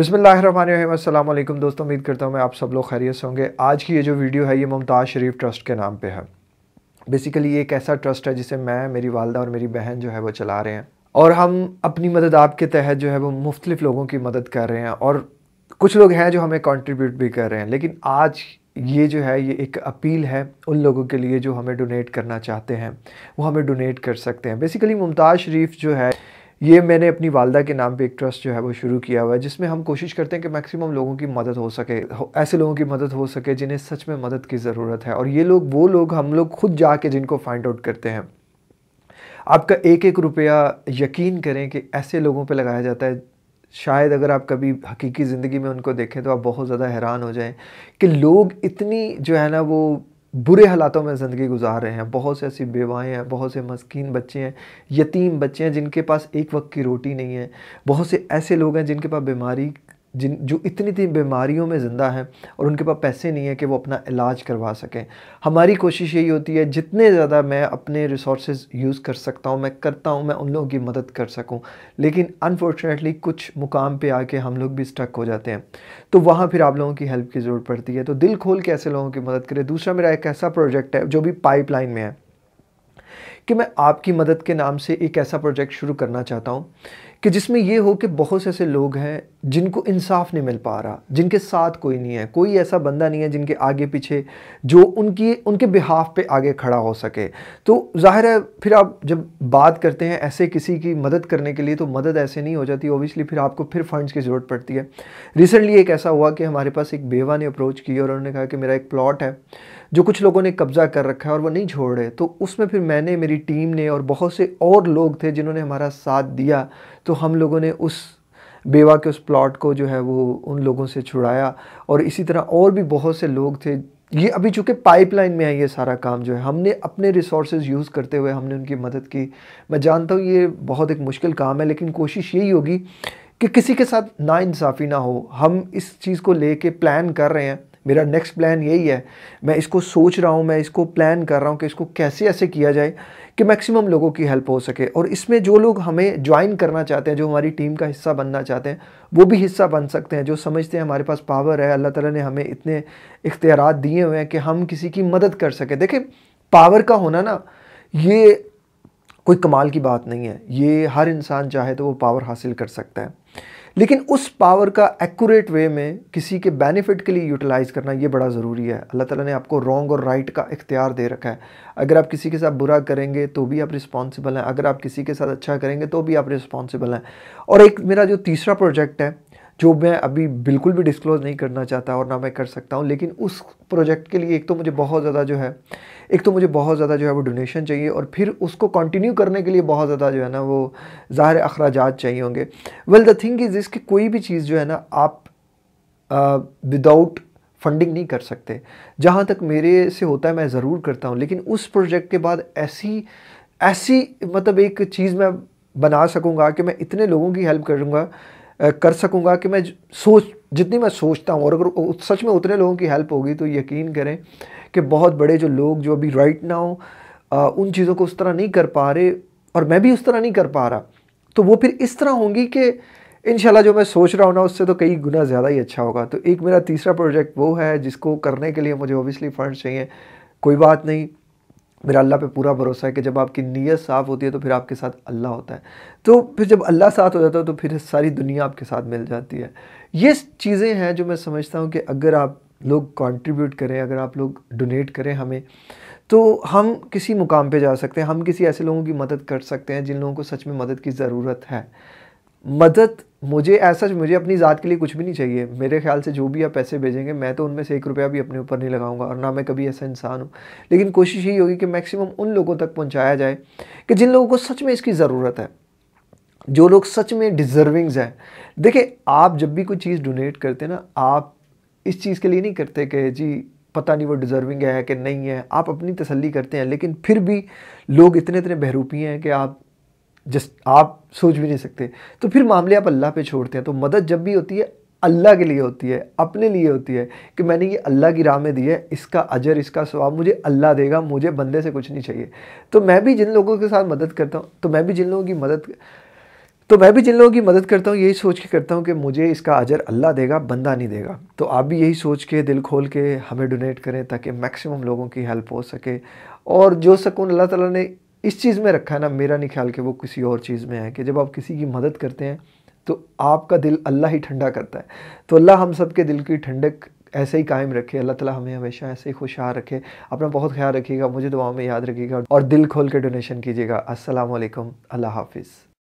अस्सलाम वालेकुम दोस्तों उम्मीद करता हूँ मैं आप सब लोग खैरियत से होंगे आज की ये जो वीडियो है ये मुमताज़ शरीफ ट्रस्ट के नाम पे है बेसिकली ये एक ऐसा ट्रस्ट है जिसे मैं मेरी वालदा और मेरी बहन जो है वो चला रहे हैं और हम अपनी मदद आपके तहत जो है वो मुख्तलिफ़ लोगों की मदद कर रहे हैं और कुछ लोग हैं जो हमें कॉन्ट्रीब्यूट भी कर रहे हैं लेकिन आज ये जो है ये एक अपील है उन लोगों के लिए जो हमें डोनेट करना चाहते हैं वो हमें डोनेट कर सकते हैं बेसिकली मुमताज़ शरीफ जो है ये मैंने अपनी वालदा के नाम पे एक ट्रस्ट जो है वो शुरू किया हुआ है जिसमें हम कोशिश करते हैं कि मैक्सिमम लोगों की मदद हो सके ऐसे लोगों की मदद हो सके जिन्हें सच में मदद की ज़रूरत है और ये लोग वो लोग हम लोग खुद जाके जिनको फाइंड आउट करते हैं आपका एक एक रुपया यकीन करें कि ऐसे लोगों पर लगाया जाता है शायद अगर आप कभी हकीकी ज़िंदगी में उनको देखें तो आप बहुत ज़्यादा हैरान हो जाएं कि लोग इतनी जो है ना वो बुरे हालातों में ज़िंदगी गुजार रहे हैं बहुत से ऐसी बेवाएँ हैं बहुत से मस्किन बच्चे हैं यतीम बच्चे हैं जिनके पास एक वक्त की रोटी नहीं है बहुत से ऐसे लोग हैं जिनके पास बीमारी जिन जो इतनी इतनी बीमारियों में ज़िंदा हैं और उनके पास पैसे नहीं है कि वो अपना इलाज करवा सकें हमारी कोशिश यही होती है जितने ज़्यादा मैं अपने रिसोर्स यूज़ कर सकता हूँ मैं करता हूँ मैं उन लोगों की मदद कर सकूँ लेकिन अनफॉर्चुनेटली कुछ मुकाम पर आके हम लोग भी स्टक हो जाते हैं तो वहाँ फिर आप लोगों की हेल्प की ज़रूरत पड़ती है तो दिल खोल के ऐसे लोगों की मदद करें दूसरा मेरा एक ऐसा प्रोजेक्ट है जो भी पाइपलाइन में है कि मैं आपकी मदद के नाम से एक ऐसा प्रोजेक्ट शुरू करना चाहता हूँ कि जिसमें ये हो कि बहुत से ऐसे लोग हैं जिनको इंसाफ नहीं मिल पा रहा जिनके साथ कोई नहीं है कोई ऐसा बंदा नहीं है जिनके आगे पीछे जो उनकी उनके बिहाफ पे आगे खड़ा हो सके तो जाहिर है फिर आप जब बात करते हैं ऐसे किसी की मदद करने के लिए तो मदद ऐसे नहीं हो जाती ओबियसली फिर आपको फिर फंड्स की ज़रूरत पड़ती है रिसेंटली एक ऐसा हुआ कि हमारे पास एक बेवा ने अप्रोच की और उन्होंने कहा कि मेरा एक प्लॉट है जो कुछ लोगों ने कब्ज़ा कर रखा है और वो नहीं छोड़ रहे तो उसमें फिर मैंने मेरी टीम ने और बहुत से और लोग थे जिन्होंने हमारा साथ दिया तो हम लोगों ने उस बेवा के उस प्लॉट को जो है वो उन लोगों से छुड़ाया और इसी तरह और भी बहुत से लोग थे ये अभी चूँकि पाइपलाइन में है ये सारा काम जो है हमने अपने रिसोर्सेज यूज़ करते हुए हमने उनकी मदद की मैं जानता हूँ ये बहुत एक मुश्किल काम है लेकिन कोशिश यही होगी कि किसी के साथ इंसाफ़ी ना हो हम इस चीज़ को ले प्लान कर रहे हैं मेरा नेक्स्ट प्लान यही है मैं इसको सोच रहा हूँ मैं इसको प्लान कर रहा हूँ कि इसको कैसे ऐसे किया जाए कि मैक्सिमम लोगों की हेल्प हो सके और इसमें जो लोग हमें ज्वाइन करना चाहते हैं जो हमारी टीम का हिस्सा बनना चाहते हैं वो भी हिस्सा बन सकते हैं जो समझते हैं हमारे पास पावर है अल्लाह ताला ने हमें इतने इख्तियार दिए हुए हैं कि हम किसी की मदद कर सकें देखें पावर का होना ना ये कोई कमाल की बात नहीं है ये हर इंसान चाहे तो वो पावर हासिल कर सकता है लेकिन उस पावर का एक्यूरेट वे में किसी के बेनिफिट के लिए यूटिलाइज़ करना ये बड़ा ज़रूरी है अल्लाह ताला ने आपको रॉन्ग और राइट का इख्तियार दे रखा है अगर आप किसी के साथ बुरा करेंगे तो भी आप रिस्पॉन्सिबल हैं अगर आप किसी के साथ अच्छा करेंगे तो भी आप रिस्पॉन्सिबल हैं और एक मेरा जो तीसरा प्रोजेक्ट है जो मैं अभी बिल्कुल भी डिस्क्लोज़ नहीं करना चाहता और ना मैं कर सकता हूँ लेकिन उस प्रोजेक्ट के लिए एक तो मुझे बहुत ज़्यादा जो है एक तो मुझे बहुत ज़्यादा जो है वो डोनेशन चाहिए और फिर उसको कंटिन्यू करने के लिए बहुत ज़्यादा जो है ना वो ज़ाहिर अखराज चाहिए होंगे वेल द थिंग इज़ इसकी कोई भी चीज़ जो है ना आप विदाउट फंडिंग नहीं कर सकते जहाँ तक मेरे से होता है मैं ज़रूर करता हूँ लेकिन उस प्रोजेक्ट के बाद ऐसी ऐसी मतलब एक चीज़ मैं बना सकूँगा कि मैं इतने लोगों की हेल्प करूँगा कर सकूँगा कि मैं सोच जितनी मैं सोचता हूँ और अगर सच में उतने लोगों की हेल्प होगी तो यकीन करें कि बहुत बड़े जो लोग जो अभी राइट ना हो उन चीज़ों को उस तरह नहीं कर पा रहे और मैं भी उस तरह नहीं कर पा रहा तो वो फिर इस तरह होंगी कि इन जो मैं सोच रहा हूँ ना उससे तो कई गुना ज़्यादा ही अच्छा होगा तो एक मेरा तीसरा प्रोजेक्ट वो है जिसको करने के लिए मुझे ओबियसली फ़ंड चाहिए कोई बात नहीं मेरा अल्लाह पे पूरा भरोसा है कि जब आपकी नीयत साफ़ होती है तो फिर आपके साथ अल्लाह होता है तो फिर जब अल्लाह साथ हो जाता है तो फिर सारी दुनिया आपके साथ मिल जाती है ये चीज़ें हैं जो मैं समझता हूँ कि अगर आप लोग कंट्रीब्यूट करें अगर आप लोग डोनेट करें हमें तो हम किसी मुकाम पे जा सकते हैं हम किसी ऐसे लोगों की मदद कर सकते हैं जिन लोगों को सच में मदद की ज़रूरत है मदद मुझे ऐसा मुझे अपनी ज़ात के लिए कुछ भी नहीं चाहिए मेरे ख्याल से जो भी आप पैसे भेजेंगे मैं तो उनमें से एक रुपया भी अपने ऊपर नहीं लगाऊंगा और ना मैं कभी ऐसा इंसान हूँ लेकिन कोशिश यही होगी कि मैक्सिमम उन लोगों तक पहुँचाया जाए कि जिन लोगों को सच में इसकी ज़रूरत है जो लोग सच में डिज़र्विंग्स हैं देखिए आप जब भी कोई चीज़ डोनेट करते ना आप इस चीज़ के लिए नहीं करते कि जी पता नहीं वो डिज़र्विंग है कि नहीं है आप अपनी तसल्ली करते हैं लेकिन फिर भी लोग इतने इतने बहरूपी हैं कि आप जिस आप सोच भी नहीं सकते तो फिर मामले आप अल्लाह पे छोड़ते हैं तो मदद जब भी होती है अल्लाह के लिए होती है अपने लिए होती है कि मैंने ये अल्लाह की राह में दी है इसका अजर इसका स्वाब मुझे अल्लाह देगा मुझे बंदे से कुछ नहीं चाहिए तो मैं भी जिन लोगों के साथ मदद करता हूँ तो मैं भी जिन लोगों की मदद तो मैं भी जिन लोगों की मदद करता हूँ यही सोच के करता हूँ कि मुझे इसका अजर अल्लाह देगा बंदा नहीं देगा तो आप भी यही सोच के दिल खोल के हमें डोनेट करें ताकि मैक्सिमम लोगों की हेल्प हो सके और जो सकून अल्लाह ताला ने इस चीज़ में रखा है ना मेरा नहीं ख्याल कि वो किसी और चीज़ में है कि जब आप किसी की मदद करते हैं तो आपका दिल अल्लाह ही ठंडा करता है तो अल्लाह हम सब के दिल की ठंडक ऐसे ही कायम रखे अल्लाह ताला हमें हमेशा ऐसे ही खुशहाल रखे अपना बहुत ख्याल रखिएगा मुझे दुआओं में याद रखिएगा और दिल खोल के डोनेशन कीजिएगा असलकम अल्लाह हाफिज़